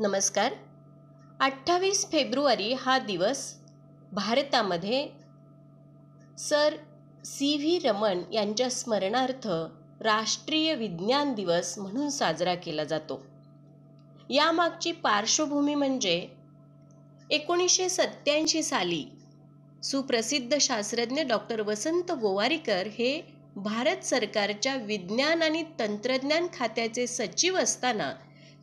नमस्कार अठ्ठावीस फेब्रुवारी हा दिवस भारतामध्ये सर सी व्ही रमण यांच्या स्मरणार्थ राष्ट्रीय विज्ञान दिवस म्हणून साजरा केला जातो यामागची पार्श्वभूमी म्हणजे एकोणीसशे सत्त्याऐंशी साली सुप्रसिद्ध शास्त्रज्ञ डॉक्टर वसंत गोवारीकर हे भारत सरकारच्या विज्ञान आणि तंत्रज्ञान खात्याचे सचिव असताना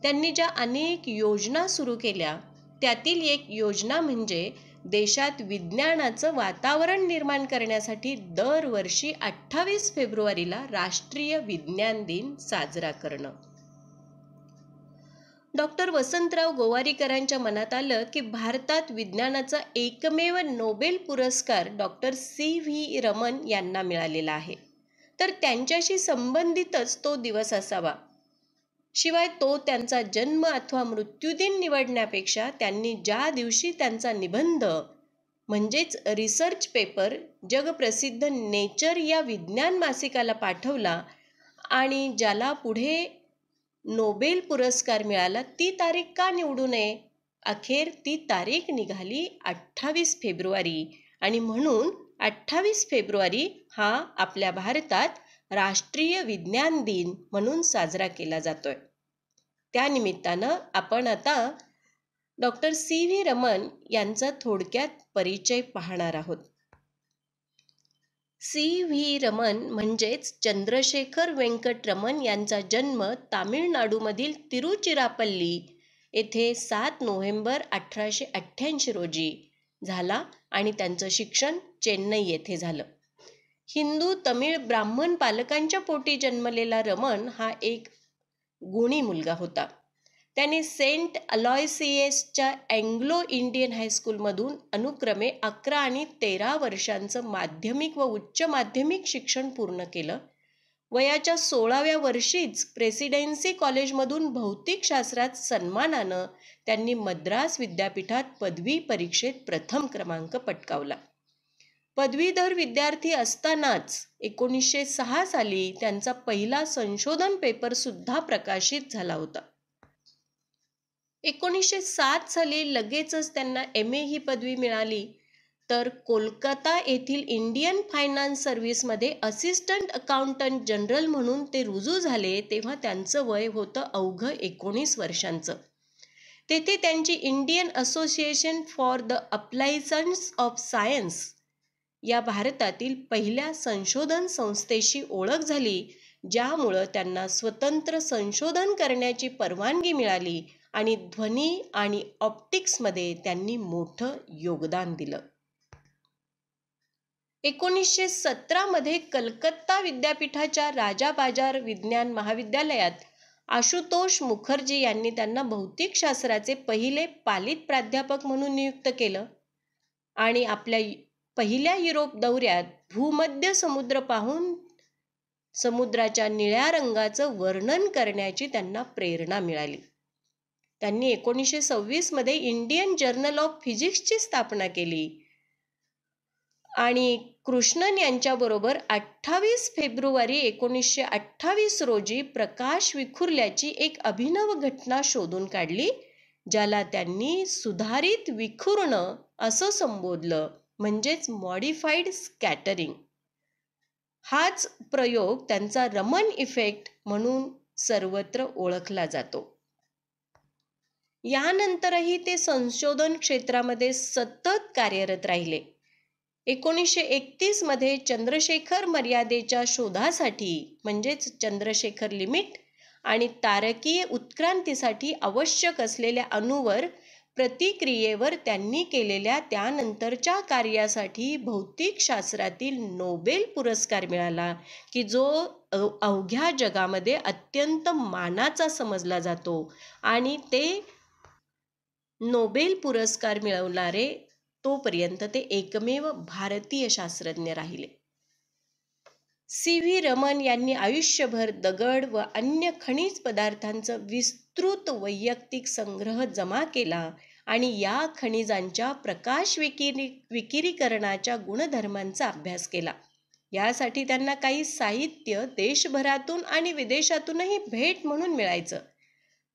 त्यांनी ज्या अनेक योजना सुरू केल्या त्यातील एक योजना म्हणजे देशात विज्ञानाचं वातावरण निर्माण करण्यासाठी दरवर्षी अठ्ठावीस फेब्रुवारीला राष्ट्रीय विज्ञान दिन साजरा करणं डॉक्टर वसंतराव गोवारीकरांच्या मनात आलं की भारतात विज्ञानाचा एकमेव नोबेल पुरस्कार डॉक्टर सी व्ही रमन यांना मिळालेला आहे तर त्यांच्याशी संबंधितच तो दिवस असावा शिवाय तो त्यांचा जन्म अथवा मृत्यूदिन निवडण्यापेक्षा त्यांनी ज्या दिवशी त्यांचा निबंध म्हणजेच रिसर्च पेपर जगप्रसिद्ध नेचर या विज्ञान मासिकाला पाठवला आणि ज्याला पुढे नोबेल पुरस्कार मिळाला ती तारीख का निवडू नये अखेर ती तारीख निघाली अठ्ठावीस फेब्रुवारी आणि म्हणून अठ्ठावीस फेब्रुवारी हा आपल्या भारतात राष्ट्रीय विज्ञान दिन म्हणून साजरा केला जातोय त्यानिमित्तानं आपण आता डॉक्टर सी व्ही रमन यांचा थोडक्यात परिचय पाहणार आहोत सी व्ही रमन म्हणजेच चंद्रशेखर व्यंकट रमन यांचा जन्म तामिळनाडूमधील तिरुचिरापल्ली येथे सात नोव्हेंबर अठराशे अठ्ठ्याऐंशी रोजी झाला आणि त्यांचं शिक्षण चेन्नई येथे झालं हिंदू तमिळ ब्राह्मण पालकांच्या पोटी जन्मलेला रमण हा एक गुणी मुलगा होता त्याने सेंट अलॉयसिएसच्या अँग्लो इंडियन हायस्कूलमधून अनुक्रमे अकरा आणि तेरा वर्षांचं माध्यमिक व उच्च माध्यमिक शिक्षण पूर्ण केलं वयाच्या सोळाव्या वर्षीच प्रेसिडेन्सी कॉलेजमधून भौतिकशास्त्रात सन्मानानं त्यांनी मद्रास विद्यापीठात पदवी परीक्षेत प्रथम क्रमांक पटकावला पदवीधर विद्यार्थी असतानाच एकोणीसशे सहा साली त्यांचा पहिला संशोधन पेपर सुद्धा प्रकाशित झाला होता एकोणीसशे सात साली लगेचच त्यांना एम ए ही पदवी मिळाली तर कोलकाता येथील इंडियन फायनान्स सर्व्हिसमध्ये असिस्टंट अकाउंटंट जनरल म्हणून ते रुजू झाले तेव्हा त्यांचं वय होतं अवघं एकोणीस वर्षांचं तेथे त्यांची Indian association for the appliances of science या भारतातील पहिल्या संशोधन संस्थेशी ओळख झाली ज्यामुळं त्यांना स्वतंत्र संशोधन करण्याची परवानगी मिळाली आणि ध्वनी आणि ऑप्टिक्समध्ये त्यांनी मोठं योगदान दिलं एकोणीसशे सतरामध्ये कलकत्ता विद्यापीठाच्या राजा बाजार विज्ञान महाविद्यालयात आशुतोष मुखर्जी यांनी त्यांना भौतिकशास्त्राचे पहिले पालित प्राध्यापक म्हणून नियुक्त केलं आणि आपल्या पहिल्या युरोप दौऱ्यात भूमध्य समुद्र पाहून समुद्राच्या निळ्या रंगाचं वर्णन करण्याची त्यांना प्रेरणा मिळाली त्यांनी एकोणीसशे सव्वीसमध्ये इंडियन जर्नल ऑफ फिजिक्सची स्थापना केली आणि कृष्णन यांच्याबरोबर अठ्ठावीस फेब्रुवारी एकोणीसशे अठ्ठावीस रोजी प्रकाश विखुरल्याची एक अभिनव घटना शोधून काढली ज्याला त्यांनी सुधारित विखुरणं असं संबोधलं म्हणजेच मॉडिफाईड स्कॅटरिंग हाच प्रयोग त्यांचा रमन इफेक्ट म्हणून सर्वत्र ओळखला जातो यानंतरही ते संशोधन क्षेत्रामध्ये सतत कार्यरत राहिले एकोणीसशे एकतीस मध्ये चंद्रशेखर मर्यादेच्या शोधासाठी म्हणजेच चंद्रशेखर लिमिट आणि तारकीय उत्क्रांतीसाठी आवश्यक असलेल्या अणूवर प्रतिक्रियेवर त्यांनी केलेल्या त्यानंतरच्या कार्यासाठी भौतिकशास्त्रातील नोबेल पुरस्कार मिळाला की जो अवघ्या जगामध्ये अत्यंत मानाचा समजला जातो आणि ते नोबेल पुरस्कार मिळवणारे तोपर्यंत ते एकमेव भारतीय शास्त्रज्ञ राहिले सी व्ही रमन यांनी आयुष्यभर दगड व अन्य खनिज पदार्थांचं विस्तृत वैयक्तिक संग्रह जमा केला आणि या खनिजांच्या प्रकाश विकिरी विकिरीकरणाच्या गुणधर्मांचा अभ्यास केला यासाठी त्यांना काही साहित्य देशभरातून आणि विदेशातूनही भेट म्हणून मिळायचं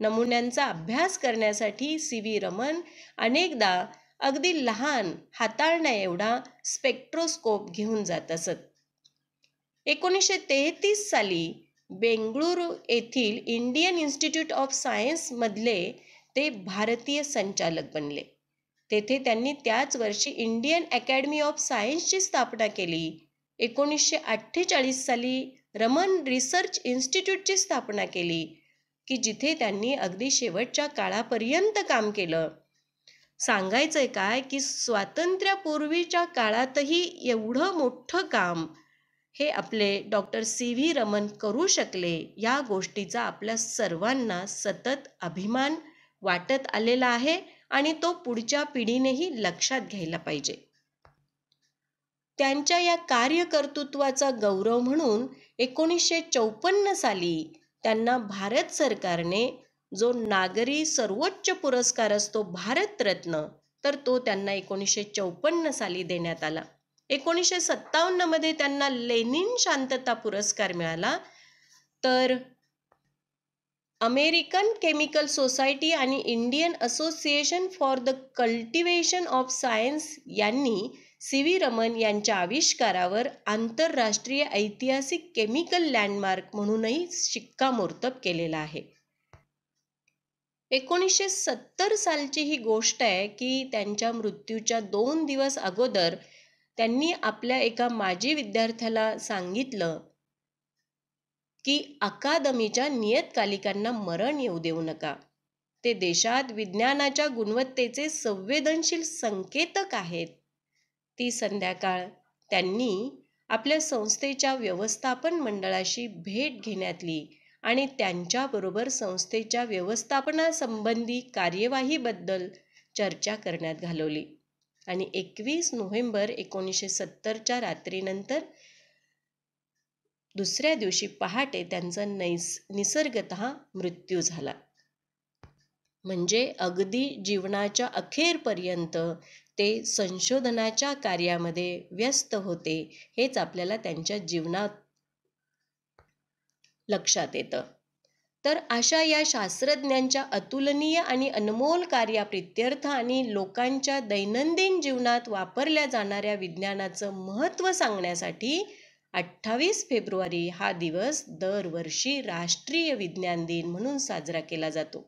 नमुन्यांचा अभ्यास करण्यासाठी सी व्ही रमन अनेकदा अगदी लहान हाताळण्या एवढा स्पेक्ट्रोस्कोप घेऊन जात असत एकोणीसशे तेहतीस साली बेंगळुरू येथील इंडियन इन्स्टिट्यूट ऑफ सायन्समधले ते भारतीय संचालक बनले तेथे त्यांनी त्याच वर्षी इंडियन अकॅडमी ऑफ सायन्सची स्थापना केली एकोणीसशे अठ्ठेचाळीस साली रमन रिसर्च इन्स्टिट्यूटची स्थापना केली की जिथे त्यांनी अगदी शेवटच्या काळापर्यंत काम केलं सांगायचं आहे काय की स्वातंत्र्यापूर्वीच्या काळातही एवढं मोठं काम हे आपले डॉक्टर सी व्ही रमन करू शकले या गोष्टीचा आपल्या सर्वांना सतत अभिमान वाटत आलेला आहे आणि तो पुढच्या पिढीनेही लक्षात घ्यायला पाहिजे त्यांच्या या कार्यकर्तृत्वाचा गौरव म्हणून एकोणीसशे चौपन्न साली त्यांना भारत सरकारने जो नागरी सर्वोच्च पुरस्कार असतो भारतरत्न तर तो त्यांना एकोणीसशे चौपन्न साली देण्यात आला एकोणीसशे सत्तावन्नमध्ये त्यांना लेनिन शांतता पुरस्कार मिळाला तर अमेरिकन केमिकल सोसायटी आणि Indian association for the cultivation of science यांनी सी व्ही रमन यांच्या आविष्कारावर आंतरराष्ट्रीय ऐतिहासिक केमिकल लँडमार्क म्हणूनही शिक्कामोर्तब केलेला आहे एकोणीसशे सत्तर सालची ही गोष्ट आहे की त्यांच्या मृत्यूच्या दोन दिवस अगोदर त्यांनी आपल्या एका माजी विद्यार्थ्याला सांगितलं की अकादमीच्या नियतकालिकांना मरण येऊ देऊ नका ते देशात विज्ञानाच्या गुणवत्तेचे संवेदनशील संकेतक आहेत ती संध्याकाळ त्यांनी आपल्या संस्थेच्या व्यवस्थापन मंडळाशी भेट घेण्यातली आणि त्यांच्याबरोबर संस्थेच्या व्यवस्थापनासंबंधी कार्यवाहीबद्दल चर्चा करण्यात घालवली आणि एकवीस नोव्हेंबर एकोणीसशे सत्तरच्या रात्रीनंतर दुसऱ्या दिवशी पहाटे त्यांचा नैस निसर्गत मृत्यू झाला म्हणजे अगदी जीवनाच्या अखेरपर्यंत ते संशोधनाच्या कार्यामध्ये व्यस्त होते हेच आपल्याला त्यांच्या जीवनात लक्षात येतं तर अशा या शास्त्रज्ञांच्या अतुलनीय आणि अनमोल कार्याप्रित्यर्थ आणि लोकांच्या दैनंदिन जीवनात वापरल्या जाणाऱ्या विज्ञानाचं महत्त्व सांगण्यासाठी अठ्ठावीस फेब्रुवारी हा दिवस दरवर्षी राष्ट्रीय विज्ञान दिन म्हणून साजरा केला जातो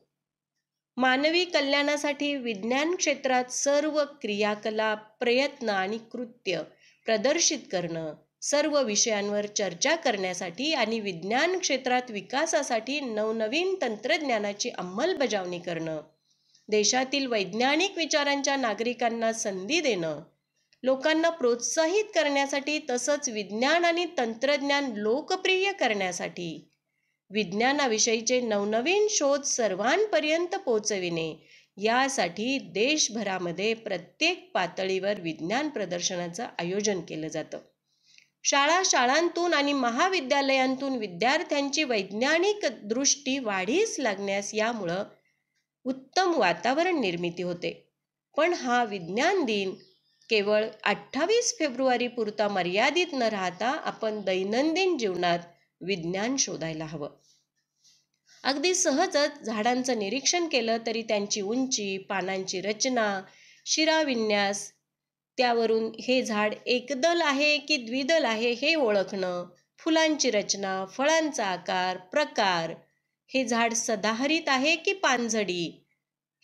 मानवी कल्याणासाठी विज्ञान क्षेत्रात सर्व क्रियाकलाप प्रयत्न आणि कृत्य प्रदर्शित करणं सर्व विषयांवर चर्चा करण्यासाठी आणि विज्ञान क्षेत्रात विकासासाठी नवनवीन तंत्रज्ञानाची अंमलबजावणी करणं देशातील वैज्ञानिक विचारांच्या नागरिकांना संधी देणं लोकांना प्रोत्साहित करण्यासाठी तसंच विज्ञान आणि तंत्रज्ञान लोकप्रिय करण्यासाठी विज्ञानाविषयीचे नवनवीन शोध सर्वांपर्यंत पोचविणे यासाठी देशभरामध्ये प्रत्येक पातळीवर विज्ञान प्रदर्शनाचं आयोजन केलं जातं शाळा शाळांतून आणि महाविद्यालयांतून विद्यार्थ्यांची वैज्ञानिक दृष्टी वाढीस लागण्यास यामुळं उत्तम वातावरण निर्मिती होते पण हा विज्ञान दिन केवळ अठ्ठावीस फेब्रुवारी पुरता मर्यादित न राहता आपण दैनंदिन जीवनात विज्ञान शोधायला हवं अगदी सहजच झाडांचं निरीक्षण केलं तरी त्यांची उंची पानांची रचना शिराविन्यास त्यावरून हे झाड एकदल आहे की द्विदल आहे हे ओळखणं फुलांची रचना फळांचा आकार प्रकार हे झाड सदाहरित आहे की पानझडी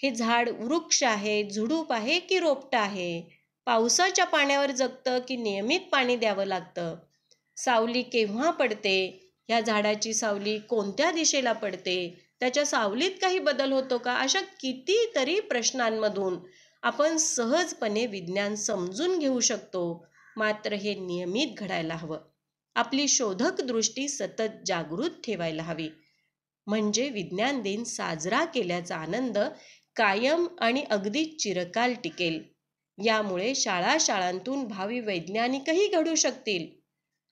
हे झाड वृक्ष आहे झुडूप आहे की रोपट आहे पावसाच्या पाण्यावर जगतं की नियमित पाणी द्यावं लागतं सावली केव्हा पडते ह्या झाडाची सावली कोणत्या दिशेला पडते त्याच्या सावलीत काही बदल होतो का अशा कितीतरी प्रश्नांमधून आपण सहजपणे विज्ञान समजून घेऊ शकतो मात्र हे नियमित घडायला हवं आपली शोधक दृष्टी सतत जागृत ठेवायला हवी म्हणजे विज्ञान दिन साजरा केल्याचा आनंद कायम आणि अगदी चिरकाल टिकेल यामुळे शाळा शाळांतून भावी वैज्ञानिकही घडू शकतील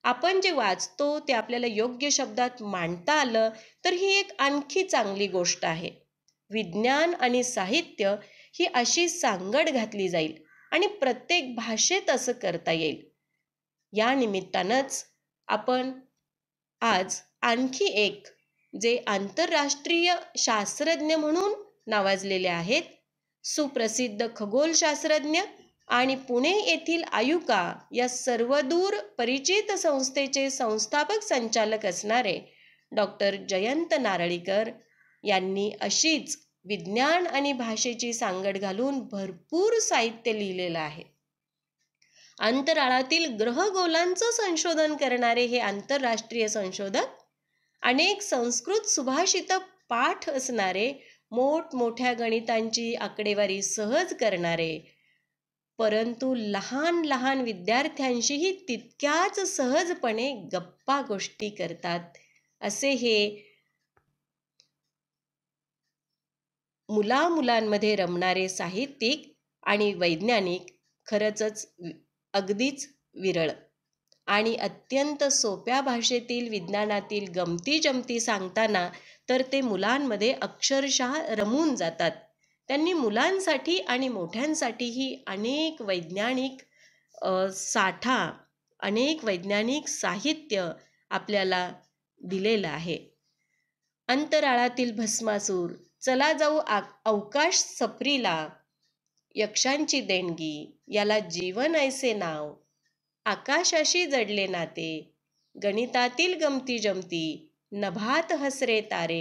आपण जे वाचतो ते आपल्याला योग्य शब्दात मांडता आलं तर ही एक आणखी चांगली गोष्ट आहे विज्ञान आणि साहित्य ही अशी सांगड घातली जाईल आणि प्रत्येक भाषेत असं करता येईल या निमित्तानंच आपण आज आणखी एक जे आंतरराष्ट्रीय शास्त्रज्ञ म्हणून नावाजलेले आहेत सुप्रसिद्ध खगोलशास्त्रज्ञ आणि पुणे येथील आयुका या सर्वदूर परिचित संस्थेचे संस्थापक संचालक असणारे डॉक्टर जयंत नारळीकर यांनी अशीच विज्ञान आणि भाषेची सांगड घालून भरपूर साहित्य लिहिलेलं आहे अंतराळातील ग्रहगोलांचं संशोधन करणारे हे आंतरराष्ट्रीय संशोधक अनेक संस्कृत सुभाषित पाठ असणारे मोठमोठ्या गणितांची आकडेवारी सहज करणारे परंतु लहान लहान विद्यार्थ्यांशीही तितक्याच सहजपणे गप्पा गोष्टी करतात असे हे मुला मुलांमध्ये रमणारे साहित्यिक आणि वैज्ञानिक खरंचच अगदीच विरळ आणि अत्यंत सोप्या भाषेतील विज्ञानातील गमती जमती सांगताना तर ते मुलांमध्ये अक्षरशः रमून जातात त्यांनी मुलांसाठी आणि मोठ्यांसाठीही अनेक वैज्ञानिक साठा अनेक वैज्ञानिक साहित्य आपल्याला दिलेलं आहे अंतराळातील भस्मासूर चला जाऊ आ अवकाश सफरीला यक्षांची देणगी याला जीवन ऐसे नाव आकाशाशी जडले नाते गणितातील गमती जमती नभात हसरे तारे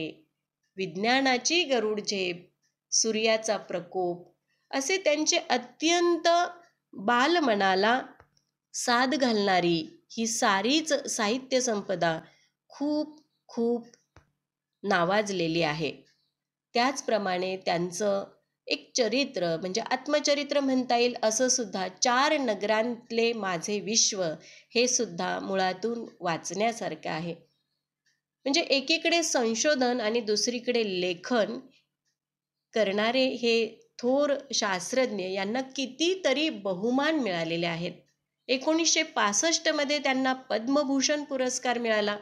विज्ञानाची गरुड झेप सूर्याचा प्रकोप असे त्यांचे अत्यंत बालमनाला साध घालणारी ही सारीच साहित्य संपदा खूप खूप नावाजलेली आहे त्याचप्रमाणे त्यांचं एक चरित्र म्हणजे आत्मचरित्र म्हणता येईल असं सुद्धा चार नगरांतले माझे विश्व हे सुद्धा मुळातून वाचण्यासारखं आहे म्हणजे एकीकडे संशोधन आणि दुसरीकडे लेखन करणारे हे थोर शास्त्रज्ञ यांना कितीतरी बहुमान मिळालेले आहेत एकोणीसशे पासष्टमध्ये त्यांना पद्मभूषण पुरस्कार मिळाला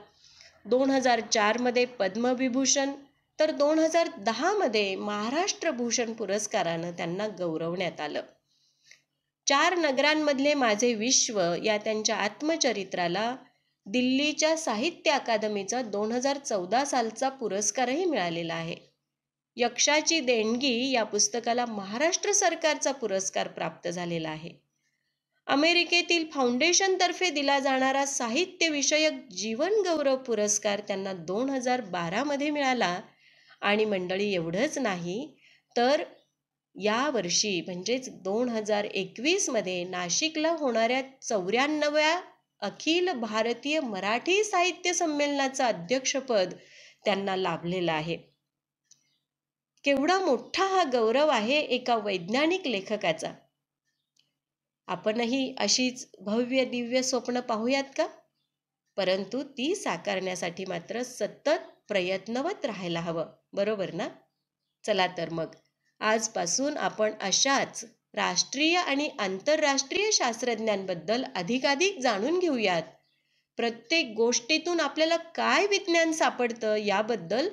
दोन हजार चारमध्ये पद्मविभूषण तर दोन हजार दहामध्ये महाराष्ट्र भूषण पुरस्कारानं त्यांना गौरवण्यात आलं चार नगरांमधले माझे विश्व या त्यांच्या आत्मचरित्राला दिल्लीच्या साहित्य अकादमीचा दोन हजार चौदा सालचा पुरस्कारही मिळालेला आहे यक्षाची देणगी या पुस्तकाला महाराष्ट्र सरकारचा पुरस्कार प्राप्त झालेला आहे अमेरिकेतील फाउंडेशनतर्फे दिला जाणारा साहित्यविषयक जीवनगौरव पुरस्कार त्यांना दोन हजार बारामध्ये मिळाला आणि मंडळी एवढंच नाही तर यावर्षी म्हणजेच दोन हजार एकवीसमध्ये नाशिकला होणाऱ्या चौऱ्याण्णव्या अखिल भारतीय मराठी साहित्य संमेलनाचं अध्यक्षपद त्यांना लाभलेलं आहे केवढा मोठा हा गौरव आहे एका वैज्ञानिक लेखकाचा आपणही अशीच भव्य दिव्य स्वप्न पाहूयात का परंतु ती साकारण्यासाठी मात्र सतत प्रयत्नवत राहायला हवं बरोबर ना चला तर मग आजपासून आपण अशाच राष्ट्रीय आणि आंतरराष्ट्रीय शास्त्रज्ञांबद्दल अधिकाधिक जाणून घेऊयात प्रत्येक गोष्टीतून आपल्याला काय विज्ञान सापडतं याबद्दल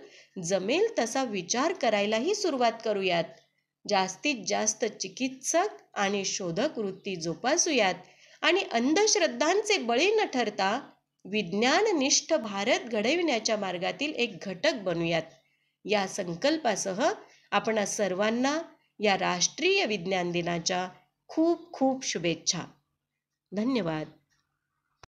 जमेल तसा विचार करायलाही सुरुवात करूयात जास्तीत जास्त चिकित्सक आणि शोधक वृत्ती जोपासूयात आणि अंधश्रद्धांचे बळी न ठरता विज्ञाननिष्ठ भारत घडविण्याच्या मार्गातील एक घटक बनूयात या संकल्पासह आपण सर्वांना या राष्ट्रीय विज्ञान दिनाच्या खूप खूप शुभेच्छा धन्यवाद